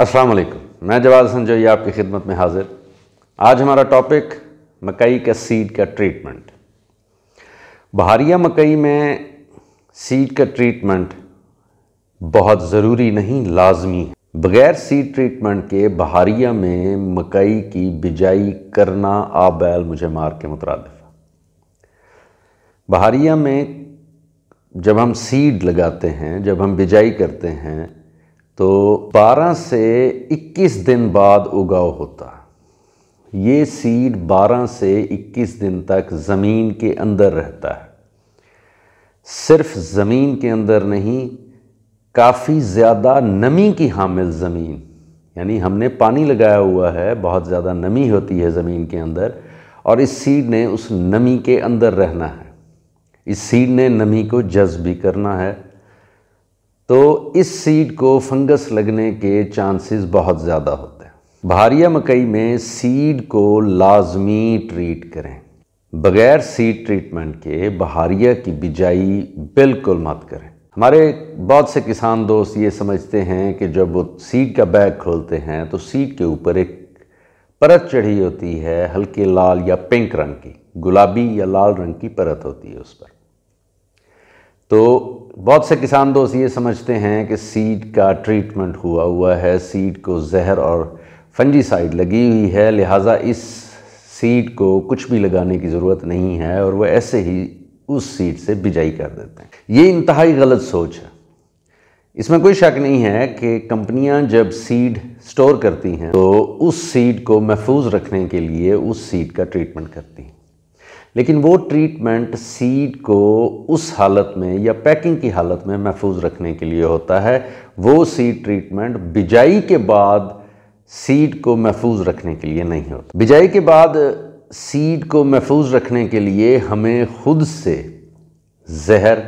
अस्सलाम वालेकुम मैं जवाद हसन जोई आपकी खिदमत में हाजिर आज हमारा टॉपिक मकई का सीड का ट्रीटमेंट बहारिया मकई में सीड का ट्रीटमेंट बहुत ज़रूरी नहीं लाजमी है बग़ैर सीड ट्रीटमेंट के बहारिया में मकई की बिजाई करना आबैल बैल मुझे मार के मुतरद बहारिया में जब हम सीड लगाते हैं जब हम बिजाई करते हैं तो 12 से 21 दिन बाद उगाव होता ये सीड 12 से 21 दिन तक ज़मीन के अंदर रहता है सिर्फ ज़मीन के अंदर नहीं काफ़ी ज़्यादा नमी की हामिल ज़मीन यानी हमने पानी लगाया हुआ है बहुत ज़्यादा नमी होती है ज़मीन के अंदर और इस सीड ने उस नमी के अंदर रहना है इस सीड ने नमी को जज्ब भी करना है तो इस सीड को फंगस लगने के चांसेस बहुत ज़्यादा होते हैं भारिया मकई में सीड को लाजमी ट्रीट करें बगैर सीड ट्रीटमेंट के बहारिया की बिजाई बिल्कुल मत करें हमारे बहुत से किसान दोस्त ये समझते हैं कि जब वो सीड का बैग खोलते हैं तो सीड के ऊपर एक परत चढ़ी होती है हल्के लाल या पिंक रंग की गुलाबी या लाल रंग की परत होती है उस पर तो बहुत से किसान दोस्त ये समझते हैं कि सीड का ट्रीटमेंट हुआ हुआ है सीड को जहर और फंजीसाइड लगी हुई है लिहाजा इस सीड को कुछ भी लगाने की ज़रूरत नहीं है और वह ऐसे ही उस सीड से बिजाई कर देते हैं ये इंतहाई गलत सोच है इसमें कोई शक नहीं है कि कंपनियां जब सीड स्टोर करती हैं तो उस सीड को महफूज रखने के लिए उस सीड का ट्रीटमेंट करती हैं लेकिन वो ट्रीटमेंट सीड को उस हालत में या पैकिंग की हालत में महफूज रखने के लिए होता है वो सीड ट्रीटमेंट बिजाई के बाद सीड को महफूज रखने के लिए नहीं होता बिजाई के बाद सीड को महफूज रखने के लिए हमें खुद से जहर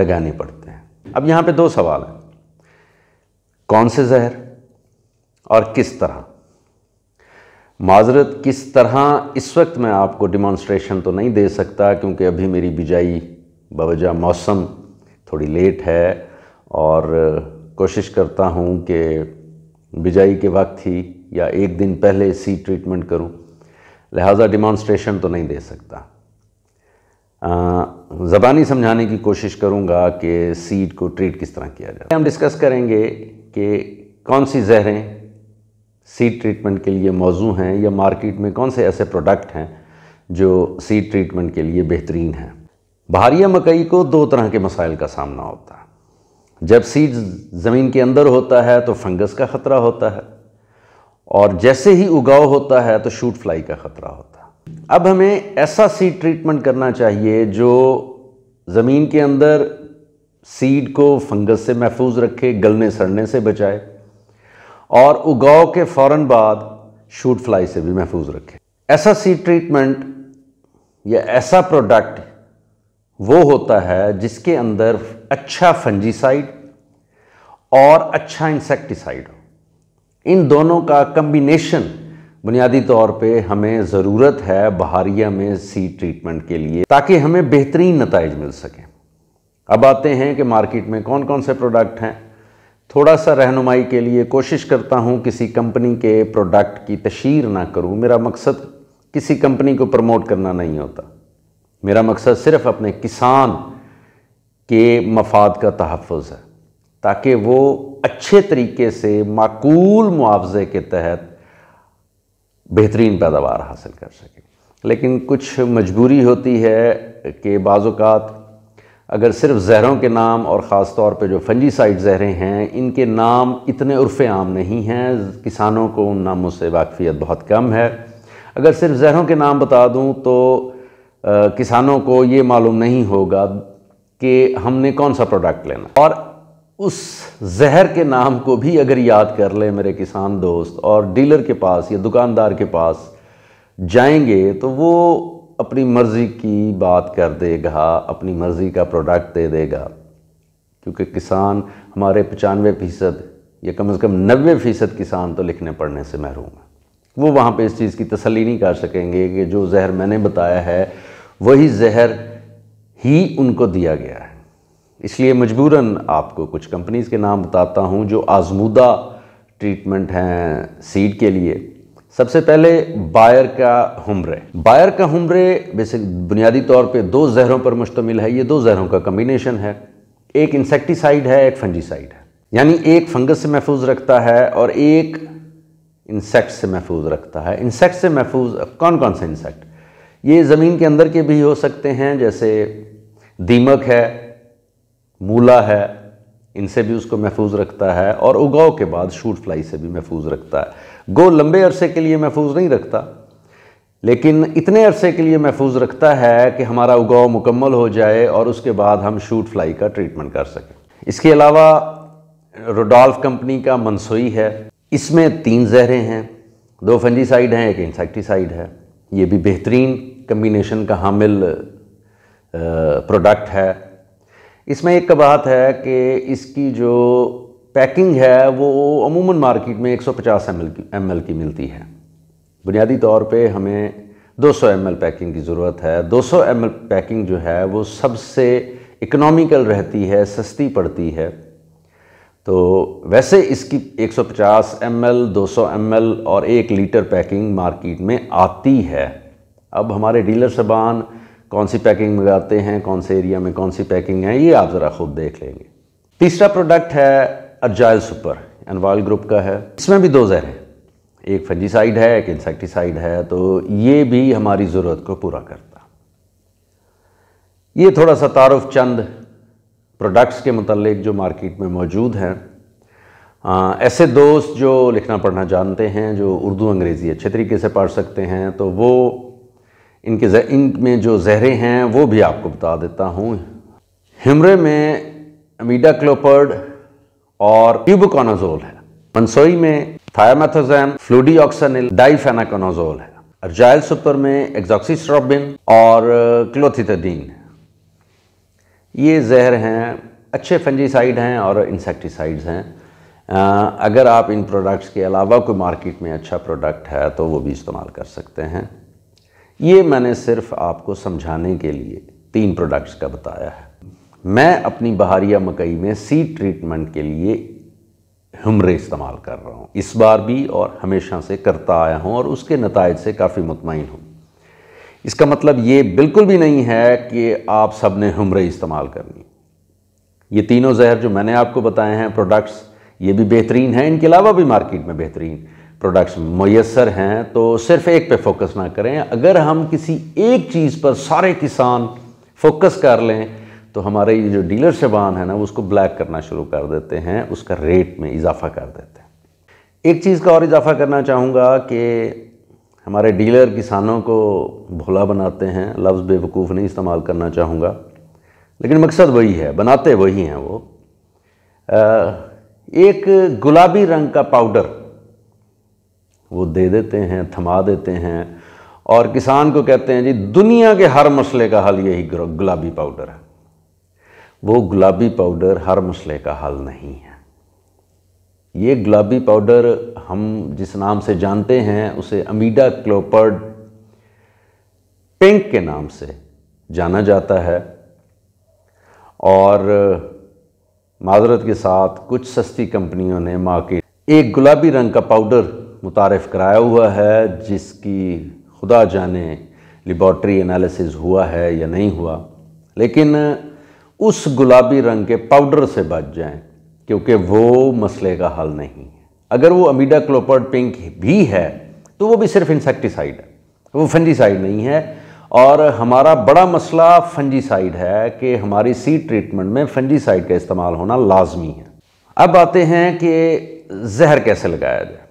लगाने पड़ते हैं अब यहाँ पे दो सवाल हैं कौन से जहर और किस तरह माजरत किस तरह इस वक्त मैं आपको डिमॉन्स्ट्रेशन तो नहीं दे सकता क्योंकि अभी मेरी बिजाई बवजह मौसम थोड़ी लेट है और कोशिश करता हूँ कि बिजाई के वक्त ही या एक दिन पहले सी ट्रीटमेंट करूँ लिहाजा डिमॉन्स्ट्रेशन तो नहीं दे सकता ज़बानी समझाने की कोशिश करूँगा कि सीड को ट्रीट किस तरह किया जाए हम डिस्कस करेंगे कि कौन सी जहरें सीड ट्रीटमेंट के लिए मौजू हैं या मार्केट में कौन से ऐसे प्रोडक्ट हैं जो सीड ट्रीटमेंट के लिए बेहतरीन हैं बहारिया मकई को दो तरह के मसाइल का सामना होता है जब सीड ज़मीन के अंदर होता है तो फंगस का ख़तरा होता है और जैसे ही उगाव होता है तो शूट फ्लाई का ख़तरा होता है अब हमें ऐसा सीड ट्रीटमेंट करना चाहिए जो ज़मीन के अंदर सीड को फंगस से महफूज रखे गलने सड़ने से बचाए और उगाओ के फ़ौर बाद शूट फ्लाई से भी महफूज रखें ऐसा सी ट्रीटमेंट या ऐसा प्रोडक्ट वो होता है जिसके अंदर अच्छा फंजीसाइड और अच्छा इंसेक्टिसाइड हो इन दोनों का कम्बिनेशन बुनियादी तौर पे हमें ज़रूरत है बहारिया में सी ट्रीटमेंट के लिए ताकि हमें बेहतरीन नतज मिल सकें अब आते हैं कि मार्केट में कौन कौन से प्रोडक्ट हैं थोड़ा सा रहनुमाई के लिए कोशिश करता हूँ किसी कंपनी के प्रोडक्ट की तशहर ना करूँ मेरा मकसद किसी कंपनी को प्रमोट करना नहीं होता मेरा मकसद सिर्फ अपने किसान के मफाद का तहफ़ है ताकि वो अच्छे तरीके से माकूल मुआवजे के तहत बेहतरीन पैदावार हासिल कर सके लेकिन कुछ मजबूरी होती है कि बाज़ात अगर सिर्फ जहरों के नाम और ख़ास तौर पर जो फंजी साइड जहरें हैं इनके नाम इतने उर्फ़ आम नहीं हैं किसानों को उन नामों से वाकफ़ियत बहुत कम है अगर सिर्फ जहरों के नाम बता दूँ तो आ, किसानों को ये मालूम नहीं होगा कि हमने कौन सा प्रोडक्ट लेना और उस जहर के नाम को भी अगर याद कर ले मेरे किसान दोस्त और डीलर के पास या दुकानदार के पास जाएंगे तो वो अपनी मर्ज़ी की बात कर देगा अपनी मर्ज़ी का प्रोडक्ट दे देगा क्योंकि किसान हमारे पचानवे फ़ीसद या कम से कम नबे फ़ीसद किसान तो लिखने पढ़ने से महरूम है वो वहाँ पे इस चीज़ की तसल्ली नहीं कर सकेंगे कि जो जहर मैंने बताया है वही जहर ही उनको दिया गया है इसलिए मजबूरन आपको कुछ कंपनीज़ के नाम बताता हूँ जो आजमूदा ट्रीटमेंट हैं सीड के लिए सबसे पहले बायर का हमरे बायर का हमरे बेसिक बुनियादी तौर पे दो जहरों पर मुश्तमिल है ये दो जहरों का कम्बिनेशन है एक इंसेक्टिसाइड है एक फंजीसाइड है यानी एक फंगस से महफूज रखता है और एक इंसेक्ट से महफूज रखता है इंसेक्ट से महफूज कौन कौन से इंसेक्ट ये ज़मीन के अंदर के भी हो सकते हैं जैसे दीमक है मूला है इनसे भी उसको महफूज रखता है और उगाओ के बाद शूट फ्लाई से भी महफूज रखता है गो लंबे अरसे के लिए महफूज नहीं रखता लेकिन इतने अरसे के लिए महफूज रखता है कि हमारा उगाओ मुकम्मल हो जाए और उसके बाद हम शूट फ्लाई का ट्रीटमेंट कर सकें इसके अलावा रोडॉल्फ कंपनी का मनसोई है इसमें तीन जहरे हैं दो फंजीसाइड हैं एक इंसेक्टिसाइड है ये भी बेहतरीन कम्बिनेशन का हामिल प्रोडक्ट है इसमें एक बात है कि इसकी जो पैकिंग है वो अमूमन मार्केट में 150 ml की मिलती है बुनियादी तौर पे हमें 200 सौ पैकिंग की ज़रूरत है 200 सौ पैकिंग जो है वो सबसे इकनॉमिकल रहती है सस्ती पड़ती है तो वैसे इसकी 150 ml 200 दो और एक लीटर पैकिंग मार्केट में आती है अब हमारे डीलर सबान कौन सी पैकिंग मंगाते हैं कौन से एरिया में कौन सी पैकिंग है ये आप ज़रा खुद देख लेंगे तीसरा प्रोडक्ट है अर्जाइल सुपर अनवाल ग्रुप का है इसमें भी दो जहर हैं एक फंजीसाइड है एक इंसेक्टिसाइड है तो ये भी हमारी ज़रूरत को पूरा करता ये थोड़ा सा तारफ़ चंद प्रोडक्ट्स के मतलब जो मार्केट में मौजूद हैं आ, ऐसे दोस्त जो लिखना पढ़ना जानते हैं जो उर्दू अंग्रेज़ी अच्छे तरीके से पढ़ सकते हैं तो वो इनके इन में जो जहरे हैं वो भी आपको बता देता हूँ हिमरे में अमीडा क्लोपर्ड और ट्यूबोकोनाजोल है मंसोई में थायामेथोजैम ऑक्सनिल डाइफेनाकोनाजोल है अर्जाइल सुपर में एग्जॉक्सीस्ट्रोबिन और क्लोथितडीन ये जहर हैं अच्छे फंजीसाइड हैं और इंसेक्टिसाइड्स हैं अगर आप इन प्रोडक्ट्स के अलावा कोई मार्केट में अच्छा प्रोडक्ट है तो वो भी इस्तेमाल कर सकते हैं ये मैंने सिर्फ आपको समझाने के लिए तीन प्रोडक्ट्स का बताया है मैं अपनी बहारिया मकई में सीड ट्रीटमेंट के लिए हमरे इस्तेमाल कर रहा हूँ इस बार भी और हमेशा से करता आया हूँ और उसके नतज से काफ़ी मुतमिन हूँ इसका मतलब ये बिल्कुल भी नहीं है कि आप सब ने हमरे इस्तेमाल करनी ये तीनों जहर जो मैंने आपको बताए हैं प्रोडक्ट्स ये भी बेहतरीन हैं इनके अलावा भी मार्केट में बेहतरीन प्रोडक्ट्स मैसर हैं तो सिर्फ एक पे फोकस ना करें अगर हम किसी एक चीज़ पर सारे किसान फोकस कर लें तो हमारे ये जो डीलर शबान है ना उसको ब्लैक करना शुरू कर देते हैं उसका रेट में इजाफा कर देते हैं एक चीज़ का और इजाफा करना चाहूँगा कि हमारे डीलर किसानों को भोला बनाते हैं लफ्ज़ बेवकूफ़ नहीं इस्तेमाल करना चाहूँगा लेकिन मकसद वही है बनाते वही हैं वो एक गुलाबी रंग का पाउडर वो दे देते हैं थमा देते हैं और किसान को कहते हैं जी दुनिया के हर मसले का हल यही गुलाबी पाउडर है वो गुलाबी पाउडर हर मसले का हल नहीं है ये गुलाबी पाउडर हम जिस नाम से जानते हैं उसे अमीडा क्लोपर्ड पिंक के नाम से जाना जाता है और माजरत के साथ कुछ सस्ती कंपनियों ने मार्केट एक गुलाबी रंग का पाउडर मुतारफ़ कराया हुआ है जिसकी खुदा जाने लेबॉर्ट्री एनालिसिस हुआ है या नहीं हुआ लेकिन उस गुलाबी रंग के पाउडर से बच जाएं क्योंकि वो मसले का हल नहीं है अगर वो अमीडा क्लोपर्ड पिंक भी है तो वो भी सिर्फ इंसेक्टिसाइड है वो फंजीसाइड नहीं है और हमारा बड़ा मसला फंजीसाइड है कि हमारी सीड ट्रीटमेंट में फंजीसाइड का इस्तेमाल होना लाजमी है अब आते हैं कि जहर कैसे लगाया जाए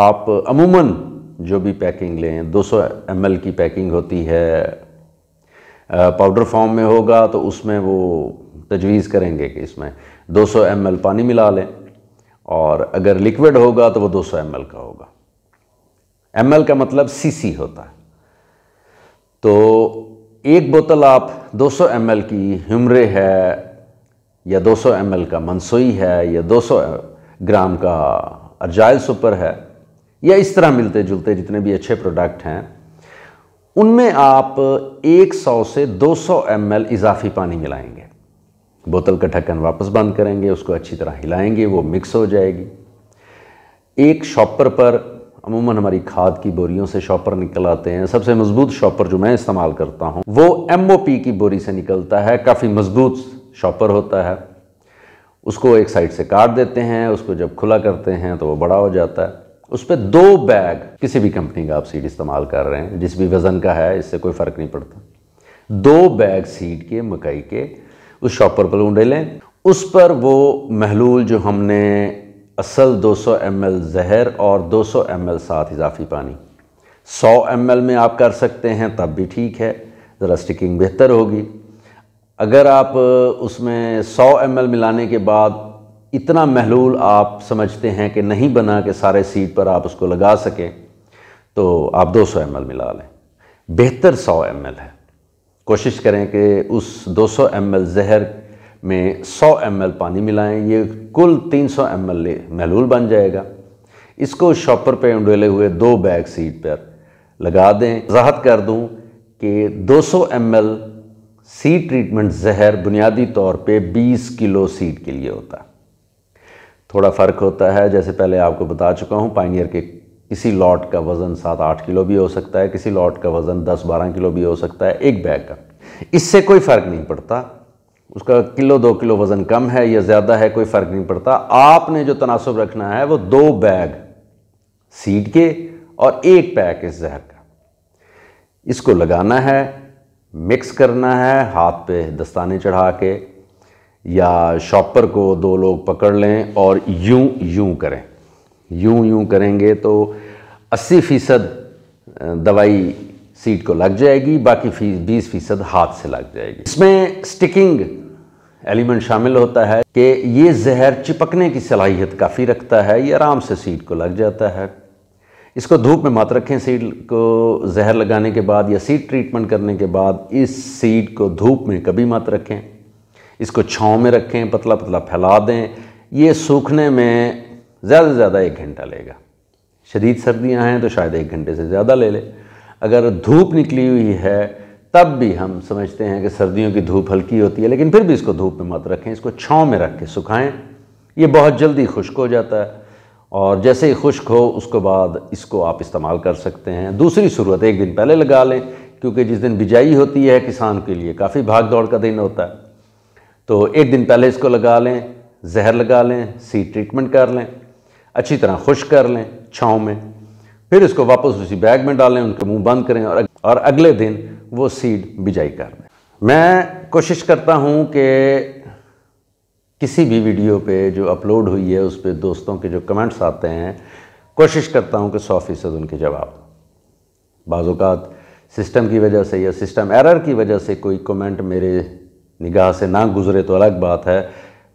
आप अमूमन जो भी पैकिंग लें 200 सौ की पैकिंग होती है पाउडर फॉर्म में होगा तो उसमें वो तजवीज़ करेंगे कि इसमें 200 सौ पानी मिला लें और अगर लिक्विड होगा तो वो 200 सौ का होगा एम का मतलब सीसी होता है तो एक बोतल आप 200 सौ की हमरे है या 200 सौ का मनसोई है या 200 ग्राम का अर्जाइल सुपर है या इस तरह मिलते जुलते जितने भी अच्छे प्रोडक्ट हैं उनमें आप 100 से 200 सौ इजाफी पानी मिलाएंगे बोतल का ढक्कन वापस बंद करेंगे उसको अच्छी तरह हिलाएंगे वो मिक्स हो जाएगी एक शॉपर पर अमूमन हमारी खाद की बोरियों से शॉपर निकल आते हैं सबसे मजबूत शॉपर जो मैं इस्तेमाल करता हूँ वो एम की बोरी से निकलता है काफ़ी मजबूत शॉपर होता है उसको एक साइड से काट देते हैं उसको जब खुला करते हैं तो वो बड़ा हो जाता है उस पर दो बैग किसी भी कंपनी का आप सीट इस्तेमाल कर रहे हैं जिस भी वज़न का है इससे कोई फ़र्क नहीं पड़ता दो बैग सीट के मकई के उस शॉपर पर ऊँडे लें उस पर वो महलूल जो हमने असल 200 सौ जहर और 200 सौ साथ इजाफी पानी 100 एम में आप कर सकते हैं तब भी ठीक है ज़रा स्टिकिंग बेहतर होगी अगर आप उसमें 100 एम मिलाने के बाद इतना महलूल आप समझते हैं कि नहीं बना कि सारे सीट पर आप उसको लगा सकें तो आप 200 सौ मिला लें बेहतर 100 एम है कोशिश करें कि उस 200 सौ जहर में 100 एम पानी मिलाएं ये कुल 300 सौ एम महलूल बन जाएगा इसको शॉपर पे उंडेले हुए दो बैग सीट पर लगा दें वजाहत कर दूं कि 200 सौ एम सी ट्रीटमेंट जहर बुनियादी तौर पे 20 किलो सीट के लिए होता है थोड़ा फ़र्क होता है जैसे पहले आपको बता चुका हूँ पाइनियर के किसी लॉट का वज़न सात आठ किलो भी हो सकता है किसी लॉट का वज़न दस बारह किलो भी हो सकता है एक बैग का इससे कोई फ़र्क नहीं पड़ता उसका किलो दो किलो वज़न कम है या ज़्यादा है कोई फ़र्क नहीं पड़ता आपने जो तनासब रखना है वो दो बैग सीड के और एक पैक इस जहर का इसको लगाना है मिक्स करना है हाथ पे दस्ताने चढ़ा के या शॉपर को दो लोग पकड़ लें और यूं यूं करें यूं यूं करेंगे तो 80 फ़ीसद दवाई सीट को लग जाएगी बाकी फीस बीस फ़ीसद हाथ से लग जाएगी इसमें स्टिकिंग एलिमेंट शामिल होता है कि ये जहर चिपकने की सलाहियत काफ़ी रखता है ये आराम से सीट को लग जाता है इसको धूप में मत रखें सीट को जहर लगाने के बाद या सीट ट्रीटमेंट करने के बाद इस सीट को धूप में कभी मत रखें इसको छाँव में रखें पतला पतला फैला दें ये सूखने में ज़्यादा से ज़्यादा एक घंटा लेगा शदीद सर्दियाँ हैं तो शायद एक घंटे से ज़्यादा ले लें अगर धूप निकली हुई है तब भी हम समझते हैं कि सर्दियों की धूप हल्की होती है लेकिन फिर भी इसको धूप में मत रखें इसको छाँव में रख के सुखाएँ ये बहुत जल्दी खुश्क हो जाता है और जैसे ही खुश्क हो उसके बाद इसको आप इस्तेमाल कर सकते हैं दूसरी सूरत एक दिन पहले लगा लें क्योंकि जिस दिन बिजाई होती है किसान के लिए काफ़ी भाग दौड़ का दिन होता है तो एक दिन पहले इसको लगा लें जहर लगा लें सी ट्रीटमेंट कर लें अच्छी तरह खुश कर लें छाँव में फिर इसको वापस उसी बैग में डालें उनके मुंह बंद करें और और अगले दिन वो सीड बिजाई कर दें मैं कोशिश करता हूँ कि किसी भी वीडियो पे जो अपलोड हुई है उस पर दोस्तों के जो कमेंट्स आते हैं कोशिश करता हूँ कि सौ फ़ीसद उनके जवाब बाज़ात सिस्टम की वजह से या सिस्टम एरर की वजह से कोई कमेंट मेरे निगाह से ना गुजरे तो अलग बात है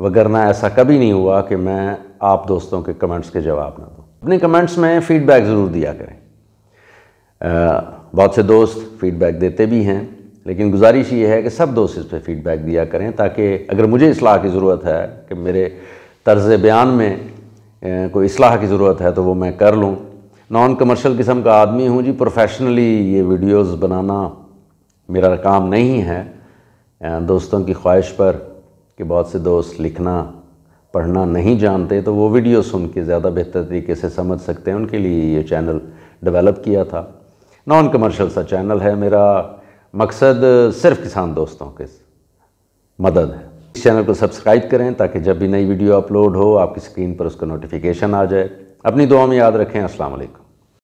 वगरना ऐसा कभी नहीं हुआ कि मैं आप दोस्तों के कमेंट्स के जवाब ना दूँ अपने कमेंट्स में फ़ीडबैक ज़रूर दिया करें बहुत से दोस्त फीडबैक देते भी हैं लेकिन गुजारिश ये है कि सब दोस्त इस पर फीडबैक दिया करें ताकि अगर मुझे असलाह की ज़रूरत है कि मेरे तर्ज बयान में कोई असलाह की ज़रूरत है तो वो मैं कर लूँ नॉन कमर्शल किस्म का आदमी हूँ जी प्रोफेशनली ये वीडियोज़ बनाना मेरा काम नहीं है दोस्तों की ख्वाहिश पर कि बहुत से दोस्त लिखना पढ़ना नहीं जानते तो वो वीडियो सुन के ज़्यादा बेहतर तरीके से समझ सकते हैं उनके लिए ये चैनल डेवलप किया था नॉन कमर्शियल सा चैनल है मेरा मकसद सिर्फ किसान दोस्तों के मदद है इस चैनल को सब्सक्राइब करें ताकि जब भी नई वीडियो अपलोड हो आपकी स्क्रीन पर उसका नोटिफिकेशन आ जाए अपनी दुआ में याद रखें अस्सलाम